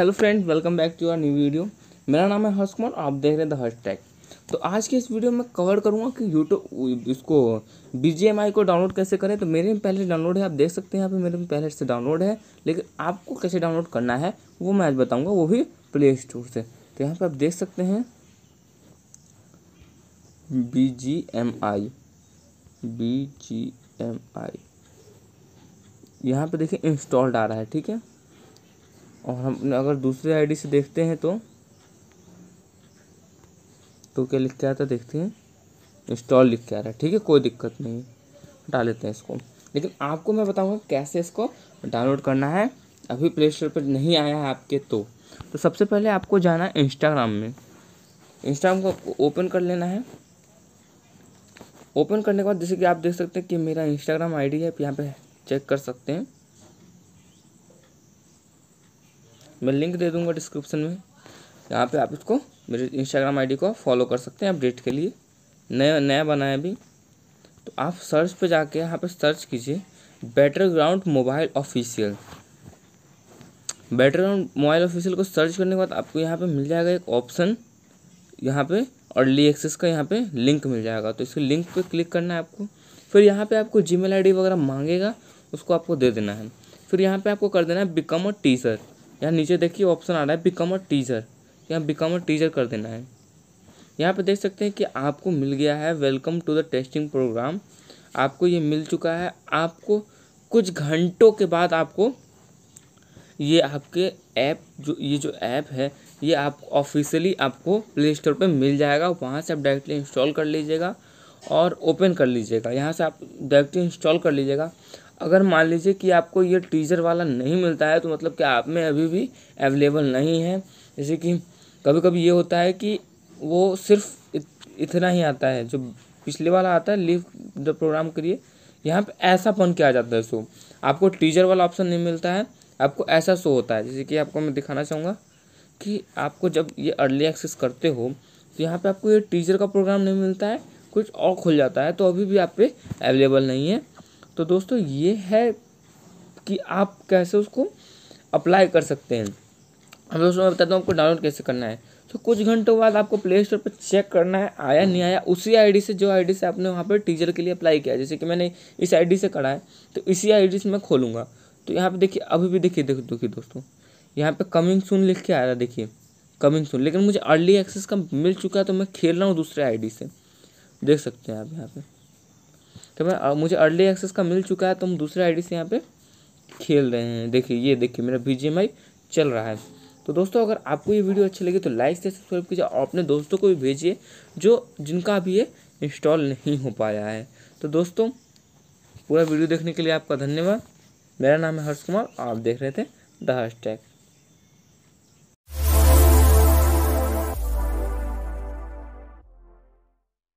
hello friend welcome back to our new video मेरा नाम है हर्ष कुमार आप देख रहे हैं द हर्ष टैग तो आज के इस वीडियो में कवर करूँगा कि यूट्यूब इसको बी को डाउनलोड कैसे करें तो मेरे में पहले डाउनलोड है आप देख सकते हैं यहाँ पे मेरे में पहले से डाउनलोड है लेकिन आपको कैसे डाउनलोड करना है वो मैं आज बताऊँगा वो भी प्ले स्टोर से तो यहाँ पर आप देख सकते हैं B G M I B G M I यहाँ पर देखिए इंस्टॉल्ड आ रहा है ठीक है और हम अगर दूसरे आईडी से देखते हैं तो तो क्या लिख के आता देखते हैं इंस्टॉल लिख के आ रहा है ठीक है कोई दिक्कत नहीं हटा लेते हैं इसको लेकिन आपको मैं बताऊँगा कैसे इसको डाउनलोड करना है अभी प्ले स्टोर पर नहीं आया है आपके तो तो सबसे पहले आपको जाना है इंस्टाग्राम में इंस्टाग्राम को ओपन कर लेना है ओपन करने के बाद जैसे कि आप देख सकते हैं कि मेरा इंस्टाग्राम आईडी है आप यहाँ पे चेक कर सकते हैं मैं लिंक दे दूँगा डिस्क्रिप्शन में यहाँ पे आप इसको मेरे इंस्टाग्राम आईडी को फॉलो कर सकते हैं अपडेट के लिए नया नया बनाया अभी तो आप सर्च पे जाके यहाँ पे सर्च कीजिए battle ground mobile official battle ground mobile official को सर्च करने के बाद आपको यहाँ पे मिल जाएगा एक ऑप्शन यहाँ पे अर्ली एक्सेस का यहाँ पे लिंक मिल जाएगा तो इसके लिंक पे क्लिक करना है आपको फिर यहाँ पे आपको जी मेल वगैरह मांगेगा उसको आपको दे देना है फिर यहाँ पे आपको कर देना है बिकम अ टीचर यहाँ नीचे देखिए ऑप्शन आ रहा है बिकम अ टीचर यहाँ बिकम अ टीचर कर देना है यहाँ पर देख सकते हैं कि आपको मिल गया है welcome to the testing program आपको ये मिल चुका है आपको कुछ घंटों के बाद आपको ये आपके ऐप जो ये जो ऐप है ये आप ऑफिशियली आपको प्ले स्टोर पर मिल जाएगा वहाँ से आप डायरेक्टली इंस्टॉल कर लीजिएगा और ओपन कर लीजिएगा यहाँ से आप डायरेक्ट इंस्टॉल कर लीजिएगा अगर मान लीजिए कि आपको ये टीजर वाला नहीं मिलता है तो मतलब कि आप में अभी भी अवेलेबल नहीं है जैसे कि कभी कभी ये होता है कि वो सिर्फ इत, इतना ही आता है जो पिछले वाला आता है लिव द प्रोग्राम करिए यहाँ पे ऐसा बन किया जाता है शो आपको टीजर वाला ऑप्शन नहीं मिलता है आपको ऐसा शो होता है जैसे कि आपको मैं दिखाना चाहूँगा कि आपको जब ये अर्ली एक्सेस करते हो तो यहाँ पे आपको ये टीजर का प्रोग्राम नहीं मिलता है कुछ और खुल जाता है तो अभी भी आप पे अवेलेबल नहीं है तो दोस्तों ये है कि आप कैसे उसको अप्लाई कर सकते हैं अब दोस्तों मैं बताता हूँ आपको डाउनलोड कैसे करना है तो कुछ घंटों बाद आपको प्ले स्टोर पर चेक करना है आया नहीं आया उसी आईडी से जो आईडी से आपने वहाँ पर टीचर के लिए अप्लाई किया जैसे कि मैंने इस आईडी से करा है तो इसी आईडी से मैं खोलूँगा तो यहाँ पे देखिए अभी भी देखिए देखो देखिए दोस्तों यहाँ पे कमिंग सुन लिख के आ रहा है देखिए कमिंग सुन लेकिन मुझे अर्ली एक्सेस का मिल चुका है तो मैं खेल रहा हूँ दूसरे आई से देख सकते हैं आप यहाँ पे तो मैं आ, मुझे अर्ली एक्सेस का मिल चुका है तो हम दूसरे आईडी से यहाँ पे खेल रहे हैं देखिए ये देखिए मेरा बी चल रहा है तो दोस्तों अगर आपको ये वीडियो अच्छी लगी तो लाइक से सब्सक्राइब कीजिए और अपने दोस्तों को भी भेजिए जो जिनका अभी ये इंस्टॉल नहीं हो पाया है तो दोस्तों पूरा वीडियो देखने के लिए आपका धन्यवाद मेरा नाम है हर्ष कुमार आप देख रहे थे द हर्ष टैग